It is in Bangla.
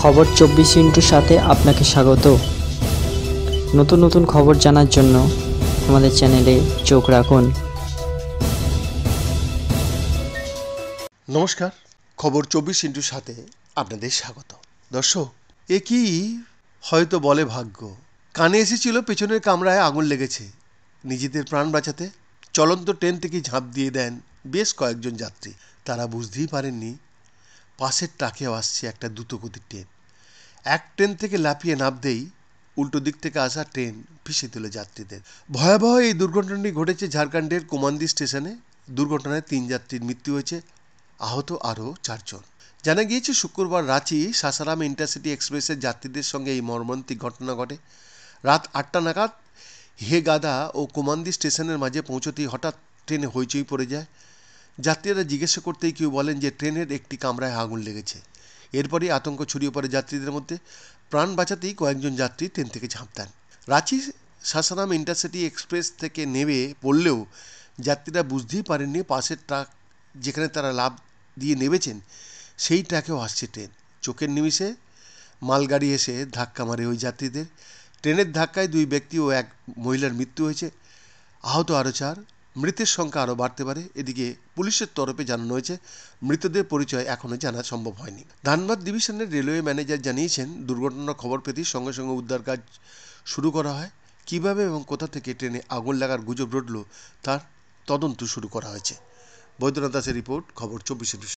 খবর চব্বিশ ইন্টুর সাথে আপনাকে স্বাগত নতুন নতুন খবর জানার জন্য আমাদের চ্যানেলে চোখ রাখুন নমস্কার খবর চব্বিশ ইন্টুর সাথে আপনাদের স্বাগত দর্শক এ কি হয়তো বলে ভাগ্য কানে এসেছিল পেছনের কামরায় আগুন লেগেছে নিজেদের প্রাণ বাঁচাতে চলন্ত ট্রেন থেকে ঝাঁপ দিয়ে দেন বেশ কয়েকজন যাত্রী তারা বুঝতেই পারেননি পাশের ট্রাকেও আসছে একটা দ্রুতগতির ট্রেন এক ট্রেন থেকে লাফিয়ে নামতেই উল্টো দিক থেকে আসা ট্রেন পিষে দিল যাত্রীদের ভয়াবহ এই দুর্ঘটনাটি ঘটেছে ঝাড়খণ্ডের কোমান্দি স্টেশনে দুর্ঘটনায় তিন যাত্রীর মৃত্যু হয়েছে আহত আরও চারজন জানা গিয়েছে শুক্রবার রাঁচি সাসারাম ইন্টারসিটি এক্সপ্রেসের যাত্রীদের সঙ্গে এই মর্মান্তিক ঘটনা ঘটে রাত আটটা নাগাদ হেগাদা ও কোমান্দি স্টেশনের মাঝে পৌঁছতেই হঠাৎ ট্রেনে হইচই পড়ে যায় যাত্রীরা জিজ্ঞাসা করতেই কেউ বলেন যে ট্রেনের একটি কামরায় আগুন লেগেছে এরপরই আতঙ্ক ছড়িয়ে পড়ে যাত্রীদের মধ্যে প্রাণ বাঁচাতেই কয়েকজন যাত্রী ট্রেন থেকে ঝাঁপ দেন রাঁচি সাসারাম ইন্টারসিটি এক্সপ্রেস থেকে নেমে পড়লেও যাত্রীরা বুঝতেই পারেননি পাশের ট্রাক যেখানে তারা লাভ দিয়ে নেমেছেন সেই ট্র্যাকেও আসছে ট্রেন চোখের নিমিষে মালগাড়ি এসে ধাক্কা মারে ওই যাত্রীদের ট্রেনের ধাক্কায় দুই ব্যক্তি ও এক মহিলার মৃত্যু হয়েছে আহত আরও চার মৃতের সংখ্যা আরও বাড়তে পারে এদিকে পুলিশের তরফে জানানো হয়েছে মৃতদের পরিচয় এখনও জানা সম্ভব হয়নি ধানবাদ ডিভিশনের রেলওয়ে ম্যানেজার জানিয়েছেন দুর্ঘটনার খবর পেতে সঙ্গে সঙ্গে উদ্ধার কাজ শুরু করা হয় কিভাবে এবং কোথা থেকে ট্রেনে আগুন লাগার গুজব রটল তার তদন্ত শুরু করা হয়েছে বৈদ্যনাথ দাসের রিপোর্ট খবর চব্বিশে